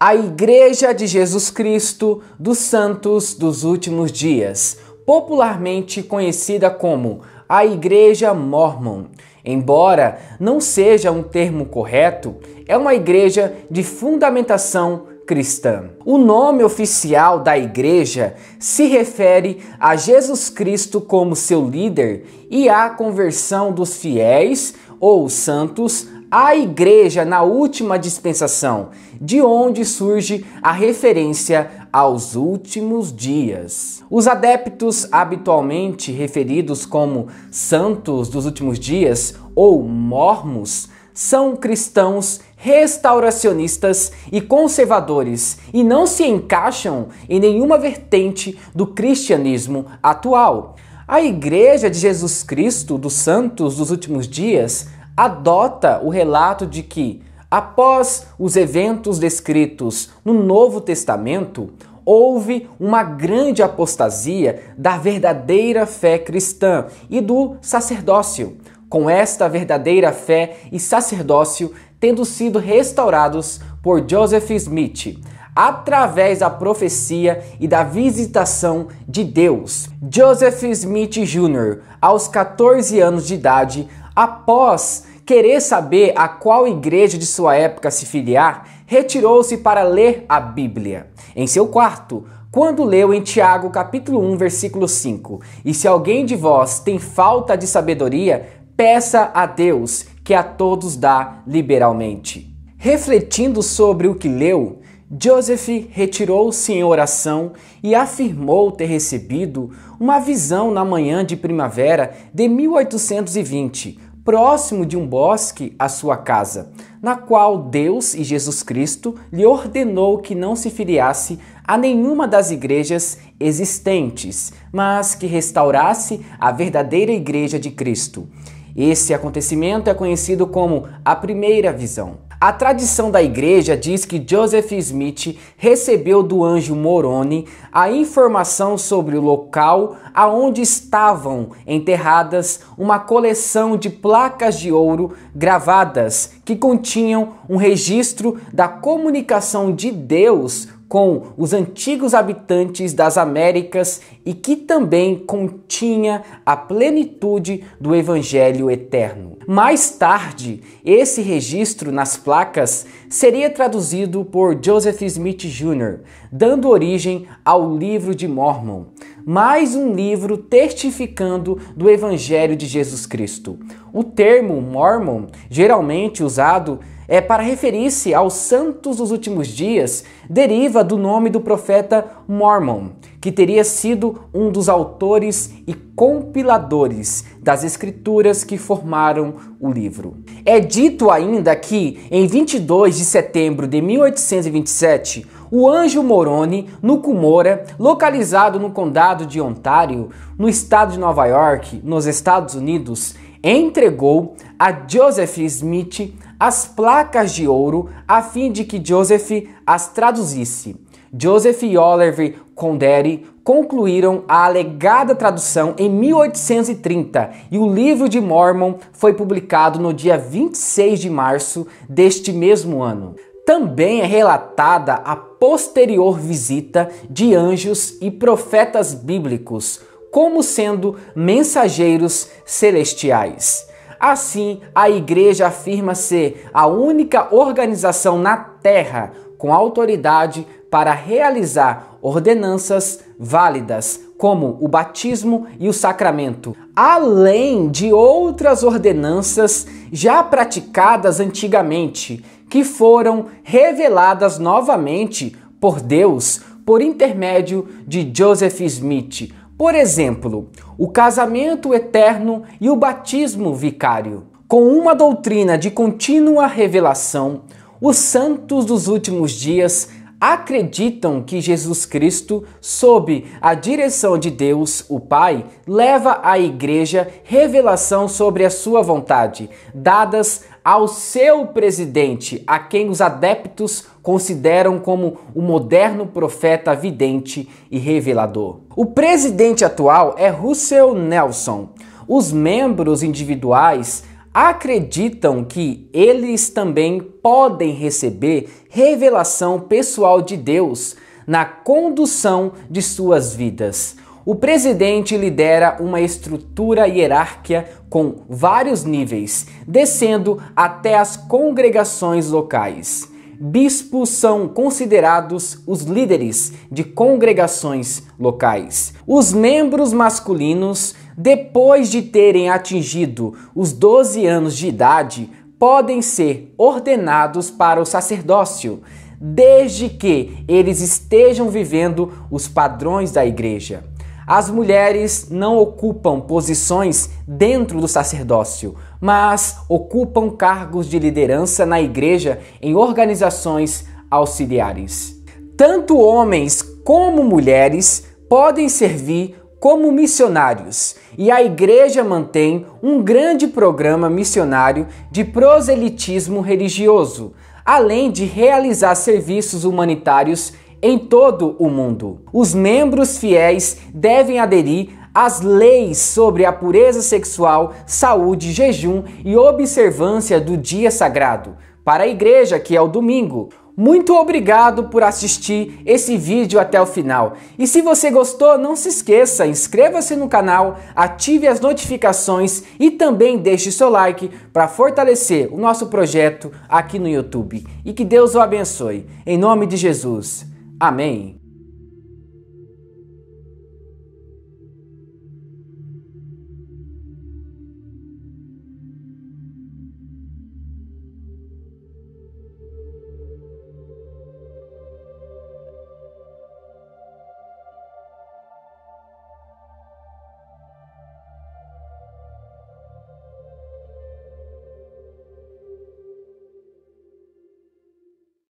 a Igreja de Jesus Cristo dos Santos dos Últimos Dias, popularmente conhecida como a Igreja Mormon. Embora não seja um termo correto, é uma igreja de fundamentação cristã. O nome oficial da igreja se refere a Jesus Cristo como seu líder e à conversão dos fiéis ou santos a igreja na última dispensação, de onde surge a referência aos últimos dias. Os adeptos habitualmente referidos como santos dos últimos dias ou mormos são cristãos restauracionistas e conservadores e não se encaixam em nenhuma vertente do cristianismo atual. A Igreja de Jesus Cristo dos Santos dos Últimos Dias adota o relato de que, após os eventos descritos no Novo Testamento, houve uma grande apostasia da verdadeira fé cristã e do sacerdócio, com esta verdadeira fé e sacerdócio tendo sido restaurados por Joseph Smith através da profecia e da visitação de Deus. Joseph Smith Jr., aos 14 anos de idade, após Querer saber a qual igreja de sua época se filiar, retirou-se para ler a Bíblia. Em seu quarto, quando leu em Tiago capítulo 1, versículo 5: "E se alguém de vós tem falta de sabedoria, peça a Deus, que a todos dá liberalmente." Refletindo sobre o que leu, Joseph retirou-se em oração e afirmou ter recebido uma visão na manhã de primavera de 1820, próximo de um bosque a sua casa, na qual Deus e Jesus Cristo lhe ordenou que não se filiasse a nenhuma das igrejas existentes, mas que restaurasse a verdadeira igreja de Cristo. Esse acontecimento é conhecido como a primeira visão. A tradição da igreja diz que Joseph Smith recebeu do anjo Moroni a informação sobre o local aonde estavam enterradas uma coleção de placas de ouro gravadas que continham um registro da comunicação de Deus com os antigos habitantes das Américas e que também continha a plenitude do Evangelho eterno. Mais tarde, esse registro nas placas seria traduzido por Joseph Smith Jr., dando origem ao Livro de Mormon, mais um livro testificando do Evangelho de Jesus Cristo. O termo Mormon, geralmente usado é para referir-se aos santos dos últimos dias, deriva do nome do profeta Mormon, que teria sido um dos autores e compiladores das escrituras que formaram o livro. É dito ainda que, em 22 de setembro de 1827, o anjo Moroni, no Cumora, localizado no condado de Ontário, no estado de Nova York, nos Estados Unidos, entregou a Joseph Smith as placas de ouro a fim de que Joseph as traduzisse Joseph e Oliver Condere concluíram a alegada tradução em 1830 e o livro de Mormon foi publicado no dia 26 de março deste mesmo ano. Também é relatada a posterior visita de anjos e profetas bíblicos como sendo mensageiros celestiais. Assim, a igreja afirma ser a única organização na Terra com autoridade para realizar ordenanças válidas, como o batismo e o sacramento, além de outras ordenanças já praticadas antigamente, que foram reveladas novamente por Deus por intermédio de Joseph Smith. Por exemplo, o casamento eterno e o batismo vicário. Com uma doutrina de contínua revelação, os santos dos últimos dias acreditam que Jesus Cristo, sob a direção de Deus, o Pai, leva à igreja revelação sobre a sua vontade, dadas ao seu presidente, a quem os adeptos consideram como o moderno profeta vidente e revelador. O presidente atual é Russell Nelson. Os membros individuais acreditam que eles também podem receber revelação pessoal de Deus na condução de suas vidas. O presidente lidera uma estrutura hierárquica com vários níveis, descendo até as congregações locais. Bispos são considerados os líderes de congregações locais. Os membros masculinos depois de terem atingido os 12 anos de idade, podem ser ordenados para o sacerdócio, desde que eles estejam vivendo os padrões da igreja. As mulheres não ocupam posições dentro do sacerdócio, mas ocupam cargos de liderança na igreja em organizações auxiliares. Tanto homens como mulheres podem servir como missionários, e a igreja mantém um grande programa missionário de proselitismo religioso, além de realizar serviços humanitários em todo o mundo. Os membros fiéis devem aderir às leis sobre a pureza sexual, saúde, jejum e observância do dia sagrado. Para a igreja, que é o domingo, muito obrigado por assistir esse vídeo até o final. E se você gostou, não se esqueça, inscreva-se no canal, ative as notificações e também deixe seu like para fortalecer o nosso projeto aqui no YouTube. E que Deus o abençoe. Em nome de Jesus. Amém.